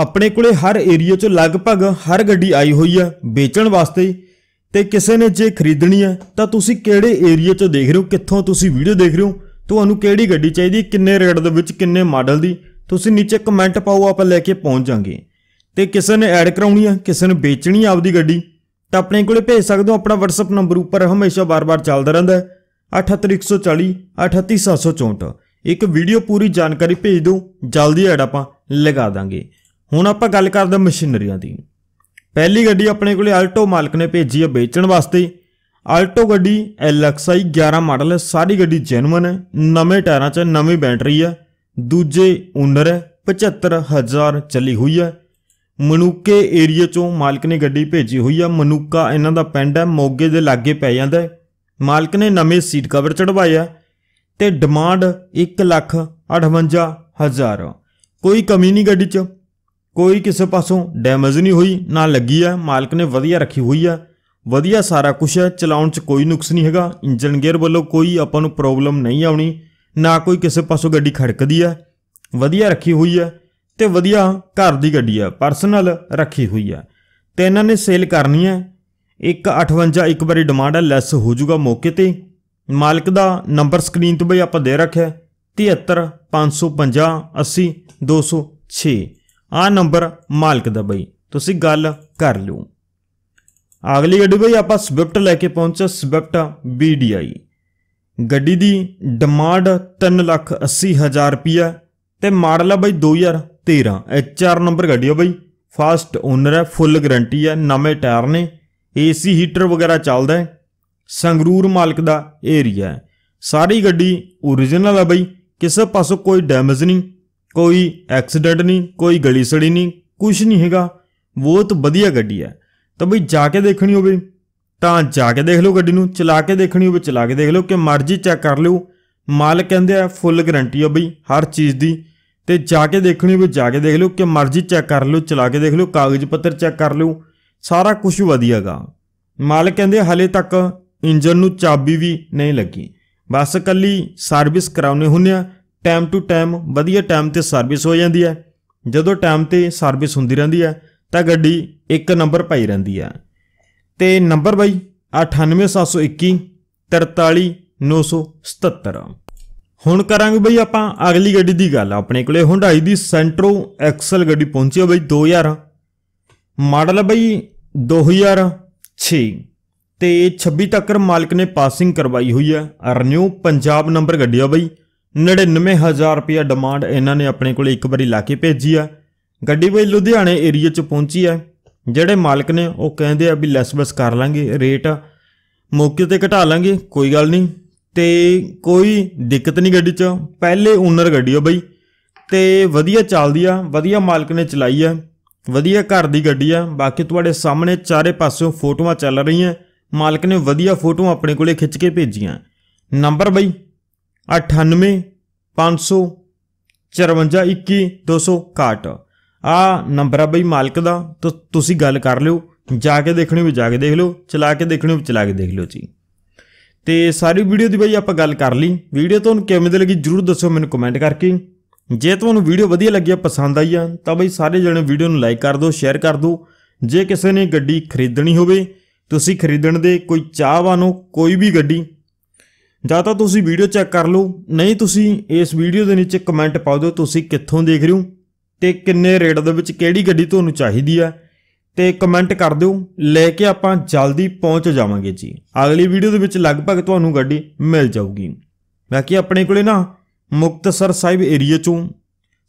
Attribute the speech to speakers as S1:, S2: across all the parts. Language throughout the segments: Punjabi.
S1: ਆਪਣੇ ਕੋਲੇ ਹਰ ਏਰੀਆ 'ਚ ਲਗਭਗ ਹਰ ਗੱਡੀ ਆਈ ਹੋਈ ਆ ਵੇਚਣ ਵਾਸਤੇ ਤੇ ਕਿਸੇ ਨੇ ਜੇ ਖਰੀਦਣੀ ਆ ਤਾਂ ਤੁਸੀਂ ਕਿਹੜੇ ਏਰੀਆ 'ਚ ਦੇਖ ਰਹੇ ਹੋ ਕਿੱਥੋਂ ਤੁਸੀਂ ਵੀਡੀਓ ਦੇਖ ਰਹੇ ਹੋ ਤੁਹਾਨੂੰ ਕਿਹੜੀ ਗੱਡੀ ਚਾਹੀਦੀ ਕਿੰਨੇ ਰੇਟ ਦੇ ਵਿੱਚ ਕਿੰਨੇ ਮਾਡਲ ਦੀ ਤੁਸੀਂ ਨੀਚੇ ਕਮੈਂਟ ਪਾਓ ਆਪਾਂ ਲੈ ਕੇ ਪਹੁੰਚ ਜਾਾਂਗੇ ਤੇ ਕਿਸੇ ਨੇ ਐਡ ਕਰਾਉਣੀ ਆ ਕਿਸੇ ਨੇ ਵੇਚਣੀ ਆ ਆਪਦੀ ਗੱਡੀ ਤਾਂ ਆਪਣੇ ਕੋਲੇ ਭੇਜ ਸਕਦੇ ਹੋ ਆਪਣਾ WhatsApp ਨੰਬਰ ਉੱਪਰ ਹਮੇਸ਼ਾ ਬਾਰ-ਬਾਰ ਚੱਲਦਾ ਰਹਿੰਦਾ 78140 38764 ਇੱਕ ਵੀਡੀਓ ਪੂਰੀ ਜਾਣਕਾਰੀ ਭੇਜ ਦਿਓ ਜਲਦੀ ਐਡ ਆਪਾਂ ਲਗਾ ਦਾਂਗੇ ਹੁਣ ਆਪਾਂ ਗੱਲ ਕਰਦੇ ਮਸ਼ੀਨਰੀਆਂ ਦੀ ਪਹਿਲੀ ਗੱਡੀ ਆਪਣੇ ਕੋਲੇ ਆਲਟੋ ਮਾਲਕ ਨੇ ਭੇਜੀ ਹੈ ਵੇਚਣ ਵਾਸਤੇ ਆਲਟੋ ਗੱਡੀ ਐਲਐਕਸਆਈ 11 ਮਾਡਲ ਹੈ ਸਾਰੀ ਗੱਡੀ ਜੈਨੂਇਨ ਹੈ ਨਵੇਂ ਟਾਇਰਾਂ 'ਚ ਨਵੀਂ ਬੈਟਰੀ ਹੈ ਦੂਜੇ ਓਨਰ ਹੈ 75000 ਚੱਲੀ ਹੋਈ ਹੈ ਮਨੂਕੇ ਏਰੀਆ 'ਚੋਂ ਮਾਲਕ ਨੇ ਗੱਡੀ ਭੇਜੀ ਹੋਈ ਹੈ ਮਨੂਕਾ ਇਹਨਾਂ ਦਾ ਪਿੰਡ ਹੈ ਮੋਗੇ ਦੇ ਲਾਗੇ ਪੈ ਜਾਂਦਾ ਹੈ ਮਾਲਕ ਨੇ ਨਵੇਂ ਸੀਟ ਕਵਰ ਚੜਵਾਇਆ ਤੇ ਡਿਮਾਂਡ 1 ਲੱਖ ਕੋਈ ਕਮੀ ਨਹੀਂ ਗੱਡੀ 'ਚ ਕੋਈ ਕਿਸੇ ਪਾਸੋਂ ਡੈਮੇਜ ਨਹੀਂ ਹੋਈ ਨਾ ਲੱਗੀ ਆ ਮਾਲਕ ਨੇ ਵਧੀਆ ਰੱਖੀ ਹੋਈ ਆ ਵਧੀਆ ਸਾਰਾ ਕੁਝ ਹੈ ਚਲਾਉਣ 'ਚ ਕੋਈ ਨੁਕਸ ਨਹੀਂ ਹੈਗਾ ਇੰਜਨ ਗੇਅਰ ਵੱਲੋਂ ਕੋਈ ਆਪਾਂ ਨੂੰ ਪ੍ਰੋਬਲਮ ਨਹੀਂ ਆਉਣੀ ਨਾ ਕੋਈ ਕਿਸੇ ਪਾਸੋਂ ਗੱਡੀ ਖੜਕਦੀ ਆ ਵਧੀਆ ਰੱਖੀ ਹੋਈ ਆ ਤੇ ਵਧੀਆ ਘਰ ਦੀ ਗੱਡੀ ਆ ਪਰਸਨਲ ਰੱਖੀ ਹੋਈ ਆ ਤੇ ਇਹਨਾਂ ਨੇ ਸੇਲ ਕਰਨੀ ਆ 158 ਇੱਕ ਵਾਰੀ ਡਿਮਾਂਡ ਹੈ ਲੈਸ ਹੋ ਜਾਊਗਾ ਮੌਕੇ ਤੇ ਮਾਲਕ ਦਾ ਨੰਬਰ ਸਕਰੀਨ ਤੇ ਬਈ ਆਪਾਂ ਦੇ ਰੱਖਿਆ 73 550 80 206 ਆ ਨੰਬਰ ਮਾਲਕ ਦਾ ਬਈ ਤੁਸੀਂ ਗੱਲ ਕਰ ਲਿਓ ਅਗਲੀ ਗੱਡੀ ਬਈ ਆਪਾਂ ਸਵਿਫਟ ਲੈ ਕੇ ਪਹੁੰਚੇ ਸਵਿਫਟ ਬੀਡੀਆਈ ਗੱਡੀ ਦੀ ਡਿਮਾਂਡ 380000 ਰੁਪਿਆ ਤੇ ਮਾਡਲ ਆ ਬਈ 2013 ਐਚਆਰ ਨੰਬਰ ਗੱਡੀ ਆ ਬਈ ਫਾਸਟ ਓਨਰ ਹੈ ਫੁੱਲ ਗਾਰੰਟੀ ਹੈ ਨਵੇਂ ਟਾਇਰ ਨੇ ਏਸੀ ਹੀਟਰ ਵਗੈਰਾ ਚੱਲਦਾ ਹੈ ਸੰਗਰੂਰ ਮਾਲਕ ਦਾ ਏਰੀਆ ਹੈ ਸਾਰੀ ਗੱਡੀ origignal ਆ ਬਈ ਕਿਸੇ ਪਾਸੋਂ ਕੋਈ ਡੈਮੇਜ ਨਹੀਂ ਕੋਈ ਐਕਸੀਡੈਂਟ ਨਹੀਂ ਕੋਈ ਗਲੀ ਸੜੀ ਨਹੀਂ ਕੁਝ ਨਹੀਂ ਹੈਗਾ ਬਹੁਤ ਵਧੀਆ ਗੱਡੀ ਹੈ ਤਾਂ ਬਈ ਜਾ ਕੇ ਦੇਖਣੀ ਹੋਵੇ ਤਾਂ ਜਾ ਕੇ ਦੇਖ ਲਓ ਗੱਡੀ ਨੂੰ ਚਲਾ ਕੇ ਦੇਖਣੀ ਹੋਵੇ ਚਲਾ ਕੇ ਦੇਖ ਲਓ ਕਿ ਮਰਜ਼ੀ ਚੈੱਕ ਕਰ ਲਿਓ ਮਾਲਕ ਕਹਿੰਦੇ ਆ ਫੁੱਲ ਗਾਰੰਟੀ ਹੈ ਬਈ ਹਰ ਚੀਜ਼ ਦੀ ਤੇ ਜਾ ਕੇ ਦੇਖਣੀ ਹੋਵੇ ਜਾ ਕੇ ਦੇਖ ਲਓ ਕਿ ਮਰਜ਼ੀ ਚੈੱਕ ਕਰ ਲਿਓ ਚਲਾ ਕੇ ਦੇਖ ਲਿਓ ਕਾਗਜ਼ ਪੱਤਰ ਚੈੱਕ ਕਰ ਲਿਓ ਸਾਰਾ ਕੁਝ ਵਧੀਆਗਾ ਮਾਲਕ ਕਹਿੰਦੇ ਹਲੇ ਤੱਕ ਇੰਜਨ ਨੂੰ ਚਾਬੀ ਵੀ ਨਹੀਂ ਲੱਗੀ ਬਸ ਕੱਲੀ ਸਰਵਿਸ ਕਰਾਉਣੇ ਹੁੰਨੇ ਆ ਟਾਈਮ ਟੂ ਟਾਈਮ ਵਧੀਆ ਟਾਈਮ ਤੇ ਸਰਵਿਸ ਹੋ ਜਾਂਦੀ ਹੈ ਜਦੋਂ ਟਾਈਮ ਤੇ ਸਰਵਿਸ ਹੁੰਦੀ ਰਹਿੰਦੀ ਹੈ ਤਾਂ ਗੱਡੀ ਇੱਕ ਨੰਬਰ ਪਾਈ ਰਹਿੰਦੀ ਹੈ ਤੇ ਨੰਬਰ ਬਾਈ 98721 43977 ਹੁਣ ਕਰਾਂਗੇ ਬਈ ਆਪਾਂ ਅਗਲੀ ਗੱਡੀ ਦੀ ਗੱਲ ਆਪਣੇ ਕੋਲੇ ਹੁੰਡਾਈ ਦੀ ਸੈਂਟਰੋ ਐਕਸਲ ਗੱਡੀ ਪਹੁੰਚੀ ਆ ਬਈ 2000 ਮਾਡਲ ਬਈ 2006 ਤੇ 26 ਤੱਕ ਮਾਲਕ ਨੇ ਪਾਸਿੰਗ ਕਰਵਾਈ ਹੋਈ ਹੈ ਰਿਨਿਊ ਪੰਜਾਬ ਨੰਬਰ ਗੱਡੀ ਆ ਬਈ 99000 ਰੁਪਿਆ ਡਿਮਾਂਡ ਇਹਨਾਂ ਨੇ ਆਪਣੇ ਕੋਲ ਇੱਕ ਵਾਰੀ ਲਾ ਕੇ ਭੇਜੀ ਆ ਗੱਡੀ ਬਈ ਲੁਧਿਆਣੇ ਏਰੀਆ 'ਚ ਪਹੁੰਚੀ ਆ ਜਿਹੜੇ ਮਾਲਕ ਨੇ ਉਹ ਕਹਿੰਦੇ ਆ ਵੀ ਲੈਸ ਬਸ ਕਰ ਲਾਂਗੇ ਰੇਟ ਮੌਕੇ ਤੇ ਘਟਾ ਲਾਂਗੇ ਕੋਈ ਗੱਲ ਨਹੀਂ ਤੇ ਕੋਈ ਦਿੱਕਤ ਨਹੀਂ ਗੱਡੀ 'ਚ ਪਹਿਲੇ ਓਨਰ ਗੱਡੀ ਆ ਬਈ ਤੇ ਵਧੀਆ ਚੱਲਦੀ ਆ ਵਧੀਆ ਮਾਲਕ ਨੇ ਚਲਾਈ ਆ ਵਧੀਆ ਘਰ ਦੀ ਗੱਡੀ ਆ ਬਾਕੀ ਤੁਹਾਡੇ ਸਾਹਮਣੇ ਚਾਰੇ ਪਾਸਿਓਂ ਫੋਟੋਆਂ ਚੱਲ ਰਹੀਆਂ ਮਾਲਕ ਨੇ ਵਧੀਆ ਫੋਟੋਆਂ ਆਪਣੇ ਕੋਲੇ ਖਿੱਚ ਕੇ ਭੇਜੀਆਂ ਨੰਬਰ ਬਈ 98 ਆ ਨੰਬਰ ਆ ਬਈ ਮਾਲਕ ਦਾ ਤੋ ਤੁਸੀਂ ਗੱਲ ਕਰ ਲਿਓ ਜਾ ਕੇ ਦੇਖਣੀ ਵੀ ਜਾ ਕੇ ਦੇਖ ਲਿਓ ਚਲਾ ਕੇ ਦੇਖਣੀ ਵੀ ਚਲਾ ਕੇ ਦੇਖ ਲਿਓ ਜੀ ਤੇ ਸਾਰੀ ਵੀਡੀਓ ਦੀ ਬਈ ਆਪਾਂ ਗੱਲ ਕਰ ਲਈ ਵੀਡੀਓ ਤੁਹਾਨੂੰ ਕਿਵੇਂ ਦੀ ਲੱਗੀ ਜਰੂਰ ਦੱਸੋ ਮੈਨੂੰ ਕਮੈਂਟ ਕਰਕੇ ਜੇ ਤੁਹਾਨੂੰ ਵੀਡੀਓ ਵਧੀਆ ਲੱਗੀ ਪਸੰਦ ਆਈ ਆ ਤਾਂ ਬਈ ਸਾਰੇ ਜਣੇ ਵੀਡੀਓ ਨੂੰ ਲਾਈਕ ਕਰ ਦਿਓ ਸ਼ੇਅਰ ਕਰ ਦਿਓ ਜੇ ਕਿਸੇ ਨੇ ਗੱਡੀ ਖਰੀਦਣੀ ਹੋਵੇ ਤੁਸੀਂ ਖਰੀਦਣ ਦੇ ਕੋਈ ਚਾਹਵਾਨ ਹੋ ਕੋਈ ਵੀ ਗੱਡੀ ਜਾਂ ਤਾਂ ਤੁਸੀਂ ਵੀਡੀਓ ਚੈੱਕ ਕਰ ਲਓ ਨਹੀਂ ਤੁਸੀਂ ਇਸ ਵੀਡੀਓ ਦੇ ਨੀਚੇ ਕਮੈਂਟ ਪਾ ਦਿਓ ਤੁਸੀਂ ਕਿੱਥੋਂ ਦੇਖ ਰਹੇ ਹੋ ਤੇ ਕਿੰਨੇ ਰੇਟ ਦੇ ਵਿੱਚ ਕਿਹੜੀ ਗੱਡੀ ਤੁਹਾਨੂੰ ਚਾਹੀਦੀ ਆ ਤੇ ਕਮੈਂਟ ਕਰ ਦਿਓ ਲੈ ਕੇ ਆਪਾਂ ਜਲਦੀ ਪਹੁੰਚ ਜਾਵਾਂਗੇ ਜੀ ਅਗਲੀ ਵੀਡੀਓ ਦੇ ਵਿੱਚ ਲਗਭਗ ਤੁਹਾਨੂੰ ਗੱਡੀ ਮਿਲ ਜਾਊਗੀ ਬਾਕੀ ਆਪਣੇ ਕੋਲੇ ਨਾ ਮੁਕਤਸਰ ਸਾਹਿਬ ਏਰੀਆ ਚੋਂ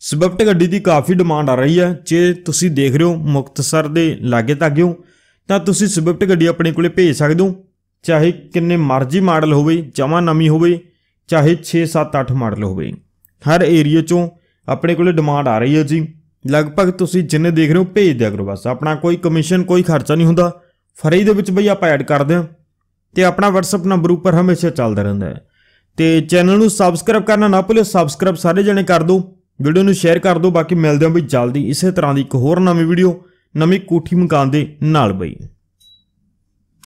S1: ਸਵਿਫਟ ਗੱਡੀ ਦੀ ਕਾਫੀ ਡਿਮਾਂਡ ਆ ਰਹੀ ਹੈ ਜੇ ਤੁਸੀਂ ਦੇਖ ਰਹੇ ਹੋ ਮੁਕਤਸਰ ਦੇ ਲਾਗੇ ਤੱਕ ਹੋ ਤਾਂ ਤੁਸੀਂ ਸਵਿਫਟ ਗੱਡੀ ਆਪਣੇ ਕੋਲੇ ਭੇਜ ਸਕਦੇ ਹੋ ਚਾਹੇ ਕਿੰਨੇ ਮਰਜ਼ੀ ਮਾਡਲ ਹੋਵੇ ਜਮਾ ਨਵੀਂ ਹੋਵੇ ਚਾਹੇ 6 7 8 ਮਾਡਲ ਹੋਵੇ ਹਰ ਏਰੀਆ ਚੋਂ ਆਪਣੇ ਕੋਲੇ ਡਿਮਾਂਡ ਆ ਰਹੀ ਹੈ ਜੀ ਲਗਭਗ ਤੁਸੀਂ ਜਿੰਨੇ ਦੇਖ ਰਹੇ ਹੋ ਭੇਜ ਦਿਆ ਕਰੋ ਬਸ ਆਪਣਾ ਕੋਈ ਕਮਿਸ਼ਨ ਕੋਈ ਖਰਚਾ ਨਹੀਂ ਹੁੰਦਾ ਫਰੀ ਦੇ ਵਿੱਚ ਬਈ ਆਪਾਂ ਐਡ ਕਰਦੇ ਆ ਤੇ ਆਪਣਾ WhatsApp ਨੰਬਰ ਉੱਪਰ ਹਮੇਸ਼ਾ ਚੱਲਦਾ ਰਹਿੰਦਾ ਹੈ ਤੇ ਚੈਨਲ ਨੂੰ ਸਬਸਕ੍ਰਾਈਬ ਕਰਨਾ ਨਾ ਭੁੱਲਿਓ ਸਬਸਕ੍ਰਾਈਬ ਸਾਰੇ ਜਣੇ ਕਰ ਦਿਓ ਵੀਡੀਓ ਨੂੰ ਸ਼ੇਅਰ ਕਰ ਦਿਓ ਬਾਕੀ ਮਿਲਦੇ ਹਾਂ ਬਈ ਜਲਦੀ ਇਸੇ ਤਰ੍ਹਾਂ ਦੀ ਇੱਕ ਹੋਰ ਨਵੀਂ ਵੀਡੀਓ ਨਵੀਂ ਕੋਠੀ ਮਕਾਨ ਦੇ ਨਾਲ ਬਈ